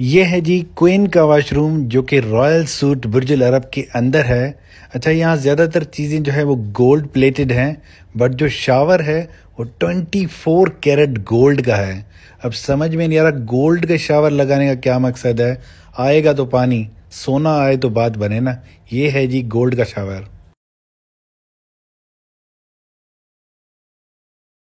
ये है जी क्वीन का वॉशरूम जो कि रॉयल सूट बुर्जुल अरब के अंदर है अच्छा यहाँ ज़्यादातर चीज़ें जो है वो गोल्ड प्लेटेड हैं बट जो शावर है वो 24 कैरेट गोल्ड का है अब समझ में नहीं आ रहा गोल्ड का शावर लगाने का क्या मकसद है आएगा तो पानी सोना आए तो बात बने ना ये है जी गोल्ड का शावर